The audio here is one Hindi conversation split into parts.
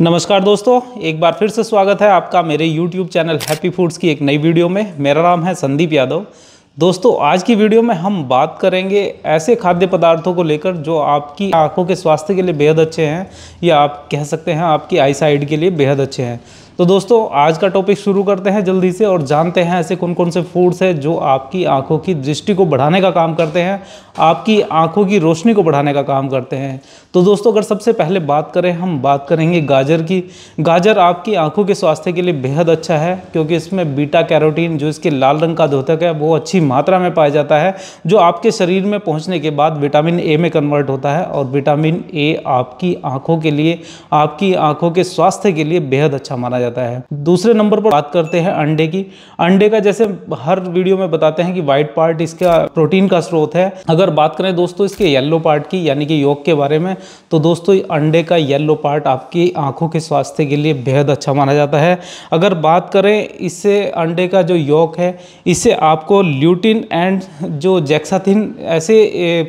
नमस्कार दोस्तों एक बार फिर से स्वागत है आपका मेरे YouTube चैनल हैप्पी फूड्स की एक नई वीडियो में मेरा नाम है संदीप यादव दोस्तों आज की वीडियो में हम बात करेंगे ऐसे खाद्य पदार्थों को लेकर जो आपकी आंखों के स्वास्थ्य के लिए बेहद अच्छे हैं या आप कह सकते हैं आपकी आईसाइड के लिए बेहद अच्छे हैं तो दोस्तों आज का टॉपिक शुरू करते हैं जल्दी से और जानते हैं ऐसे कौन कौन से फूड्स हैं जो आपकी आंखों की दृष्टि को बढ़ाने का काम करते हैं आपकी आंखों की रोशनी को बढ़ाने का काम करते हैं तो दोस्तों अगर सबसे पहले बात करें हम बात करेंगे गाजर की गाजर आपकी आंखों के स्वास्थ्य के लिए बेहद अच्छा है क्योंकि इसमें बीटा कैरोटीन जो इसके लाल रंग का धोतक है वो अच्छी मात्रा में पाया जाता है जो आपके शरीर में पहुँचने के बाद विटामिन ए में कन्वर्ट होता है और विटामिन ए आपकी आँखों के लिए आपकी आँखों के स्वास्थ्य के लिए बेहद अच्छा माना माना जाता है दूसरे नंबर पर बात करते हैं अंडे की अंडे का जैसे हर वीडियो में बताते हैं कि व्हाइट पार्ट इसका प्रोटीन का स्रोत है अगर बात करें दोस्तों इसके येल्लो पार्ट की यानी कि योग के बारे में तो दोस्तों अंडे का येल्लो पार्ट आपकी आंखों के स्वास्थ्य के लिए बेहद अच्छा माना जाता है अगर बात करें इससे अंडे का जो योग है इससे आपको ल्यूटिन एंड जो जैक्साथिन ऐसे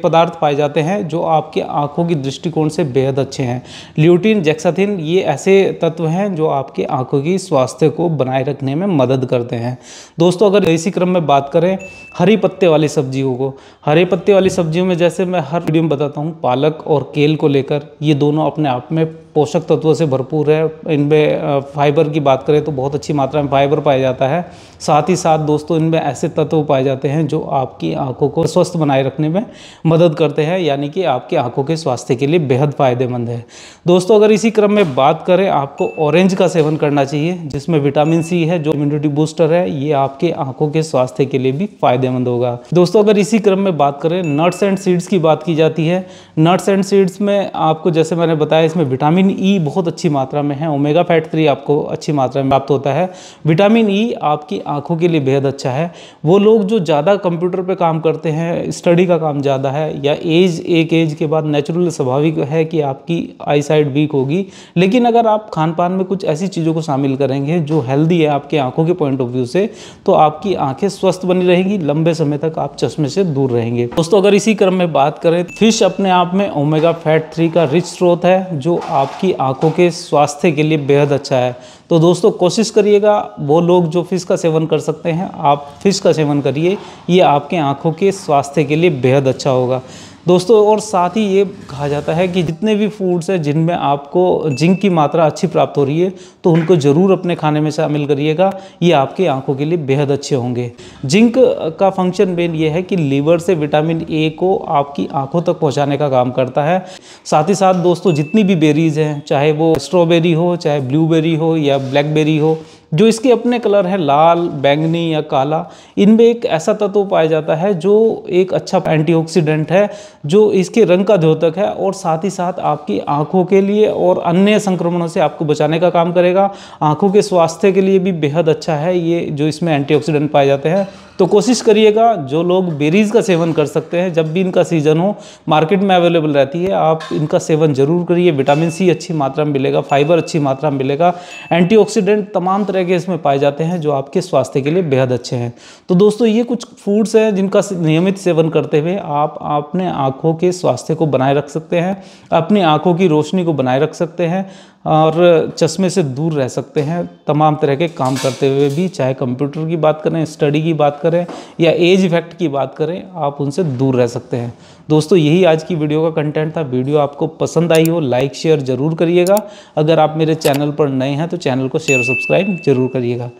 पदार्थ पाए जाते हैं जो आपके आंखों की दृष्टिकोण से बेहद अच्छे हैं ल्यूटिन जैक्साथिन ये ऐसे तत्व हैं जो आपके आँख आंखों की स्वास्थ्य को बनाए रखने में मदद करते हैं दोस्तों अगर इसी क्रम में बात करें हरी पत्ते वाली सब्जियों को हरे पत्ते वाली सब्जियों में जैसे मैं हर वीडियो में बताता हूँ पालक और केल को लेकर ये दोनों अपने आप में पोषक तत्वों से भरपूर है इनमें फाइबर की बात करें तो बहुत अच्छी मात्रा में फाइबर पाया जाता है साथ ही साथ दोस्तों इनमें ऐसे तत्व पाए जाते हैं जो आपकी आंखों को स्वस्थ बनाए रखने में मदद करते हैं यानी कि आपकी आंखों के स्वास्थ्य के लिए बेहद फ़ायदेमंद है दोस्तों अगर इसी क्रम में बात करें आपको ऑरेंज का सेवन करना चाहिए जिसमें विटामिन सी है जो इम्यूनिटी बूस्टर है ये आपके आंखों के स्वास्थ्य के लिए भी फायदेमंद होगा दोस्तों अगर इसी क्रम में बात करें नट्स एंड सीड्स की बात की जाती है नट्स एंड सीड्स में आपको जैसे मैंने बताया इसमें विटामिन विटामिन ई e बहुत अच्छी मात्रा में है ओमेगा फैट थ्री आपको अच्छी मात्रा में प्राप्त होता है विटामिन ई e आपकी आंखों के लिए बेहद अच्छा है वो लोग जो ज़्यादा कंप्यूटर पे काम करते हैं स्टडी का काम ज़्यादा है या एज एक एज के बाद नेचुरल स्वाभाविक है कि आपकी आई साइड वीक होगी लेकिन अगर आप खान पान में कुछ ऐसी चीज़ों को शामिल करेंगे जो हेल्दी है आपकी आंखों के पॉइंट ऑफ व्यू से तो आपकी आंखें स्वस्थ बनी रहेंगी लंबे समय तक आप चश्मे से दूर रहेंगे दोस्तों अगर इसी क्रम में बात करें फिश अपने आप में ओमेगा फैट थ्री का रिच स्रोत है जो आप आपकी आंखों के स्वास्थ्य के लिए बेहद अच्छा है तो दोस्तों कोशिश करिएगा वो लोग जो फिश का सेवन कर सकते हैं आप फिश का सेवन करिए ये आपके आंखों के स्वास्थ्य के लिए बेहद अच्छा होगा दोस्तों और साथ ही ये कहा जाता है कि जितने भी फूड्स हैं जिनमें आपको जिंक की मात्रा अच्छी प्राप्त हो रही है तो उनको ज़रूर अपने खाने में शामिल करिएगा ये आपकी आंखों के लिए बेहद अच्छे होंगे जिंक का फंक्शन मेन ये है कि लीवर से विटामिन ए को आपकी आंखों तक पहुँचाने का काम करता है साथ ही साथ दोस्तों जितनी भी बेरीज़ हैं चाहे वो स्ट्रॉबेरी हो चाहे ब्लूबेरी हो या ब्लैकबेरी हो जो इसके अपने कलर हैं लाल बैंगनी या काला इनमें एक ऐसा तत्व पाया जाता है जो एक अच्छा एंटीऑक्सीडेंट है जो इसके रंग का द्योतक है और साथ ही साथ आपकी आंखों के लिए और अन्य संक्रमणों से आपको बचाने का काम करेगा आंखों के स्वास्थ्य के लिए भी बेहद अच्छा है ये जो इसमें एंटीऑक्सीडेंट पाए जाते हैं तो कोशिश करिएगा जो लोग बेरीज़ का सेवन कर सकते हैं जब भी इनका सीज़न हो मार्केट में अवेलेबल रहती है आप इनका सेवन ज़रूर करिए विटामिन सी अच्छी मात्रा में मिलेगा फाइबर अच्छी मात्रा में मिलेगा एंटीऑक्सीडेंट तमाम तरह के इसमें पाए जाते हैं जो आपके स्वास्थ्य के लिए बेहद अच्छे हैं तो दोस्तों ये कुछ फूड्स हैं जिनका नियमित सेवन करते हुए आप अपने आँखों के स्वास्थ्य को बनाए रख सकते हैं अपनी आँखों की रोशनी को बनाए रख सकते हैं और चश्मे से दूर रह सकते हैं तमाम तरह के काम करते हुए भी चाहे कंप्यूटर की बात करें स्टडी की बात करें करें या एज इफेक्ट की बात करें आप उनसे दूर रह सकते हैं दोस्तों यही आज की वीडियो का कंटेंट था वीडियो आपको पसंद आई हो लाइक शेयर ज़रूर करिएगा अगर आप मेरे चैनल पर नए हैं तो चैनल को शेयर सब्सक्राइब जरूर करिएगा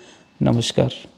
नमस्कार